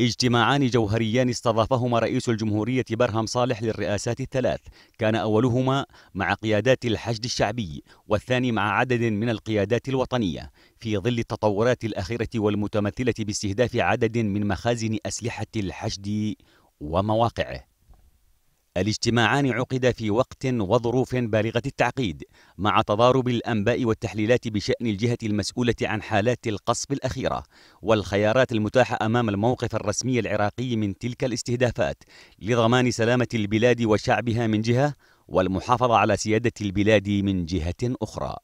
اجتماعان جوهريان استضافهما رئيس الجمهورية برهم صالح للرئاسات الثلاث كان أولهما مع قيادات الحشد الشعبي والثاني مع عدد من القيادات الوطنية في ظل التطورات الأخيرة والمتمثلة باستهداف عدد من مخازن أسلحة الحشد ومواقعه الاجتماعان عقد في وقت وظروف بالغة التعقيد مع تضارب الأنباء والتحليلات بشأن الجهة المسؤولة عن حالات القصف الأخيرة والخيارات المتاحة أمام الموقف الرسمي العراقي من تلك الاستهدافات لضمان سلامة البلاد وشعبها من جهة والمحافظة على سيادة البلاد من جهة أخرى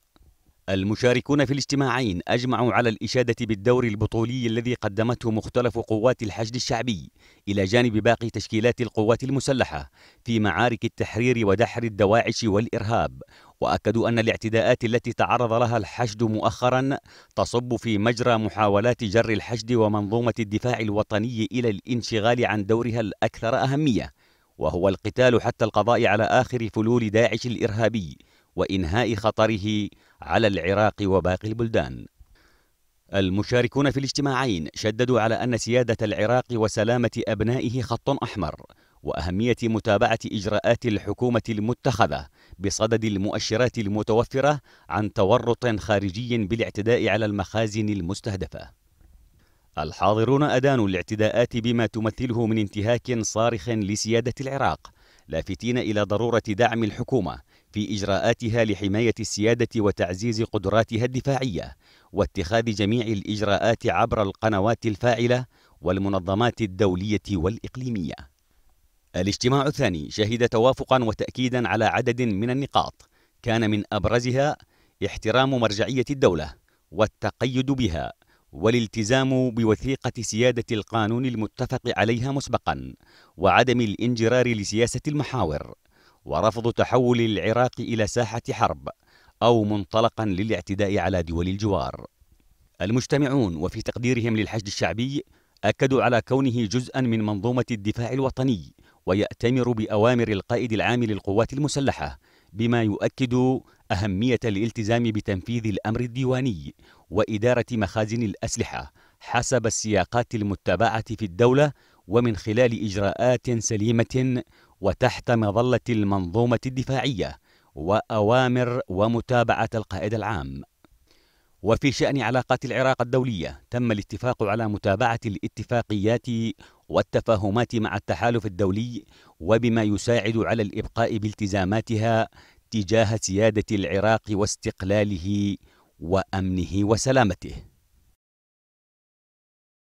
المشاركون في الاجتماعين أجمعوا على الإشادة بالدور البطولي الذي قدمته مختلف قوات الحشد الشعبي إلى جانب باقي تشكيلات القوات المسلحة في معارك التحرير ودحر الدواعش والإرهاب وأكدوا أن الاعتداءات التي تعرض لها الحشد مؤخرا تصب في مجرى محاولات جر الحشد ومنظومة الدفاع الوطني إلى الانشغال عن دورها الأكثر أهمية وهو القتال حتى القضاء على آخر فلول داعش الإرهابي وإنهاء خطره على العراق وباقي البلدان المشاركون في الاجتماعين شددوا على أن سيادة العراق وسلامة أبنائه خط أحمر وأهمية متابعة إجراءات الحكومة المتخذة بصدد المؤشرات المتوفرة عن تورط خارجي بالاعتداء على المخازن المستهدفة الحاضرون أدانوا الاعتداءات بما تمثله من انتهاك صارخ لسيادة العراق لافتين إلى ضرورة دعم الحكومة في إجراءاتها لحماية السيادة وتعزيز قدراتها الدفاعية واتخاذ جميع الإجراءات عبر القنوات الفاعلة والمنظمات الدولية والإقليمية الاجتماع الثاني شهد توافقا وتأكيدا على عدد من النقاط كان من أبرزها احترام مرجعية الدولة والتقيد بها والالتزام بوثيقة سيادة القانون المتفق عليها مسبقا وعدم الانجرار لسياسة المحاور ورفض تحول العراق إلى ساحة حرب أو منطلقا للاعتداء على دول الجوار المجتمعون وفي تقديرهم للحشد الشعبي أكدوا على كونه جزءا من منظومة الدفاع الوطني ويأتمر بأوامر القائد العام للقوات المسلحة بما يؤكد أهمية الالتزام بتنفيذ الأمر الديواني وإدارة مخازن الأسلحة حسب السياقات المتبعة في الدولة ومن خلال إجراءات سليمة وتحت مظلة المنظومة الدفاعية وأوامر ومتابعة القائد العام وفي شأن علاقات العراق الدولية تم الاتفاق على متابعة الاتفاقيات والتفاهمات مع التحالف الدولي وبما يساعد على الإبقاء بالتزاماتها تجاه سيادة العراق واستقلاله وأمنه وسلامته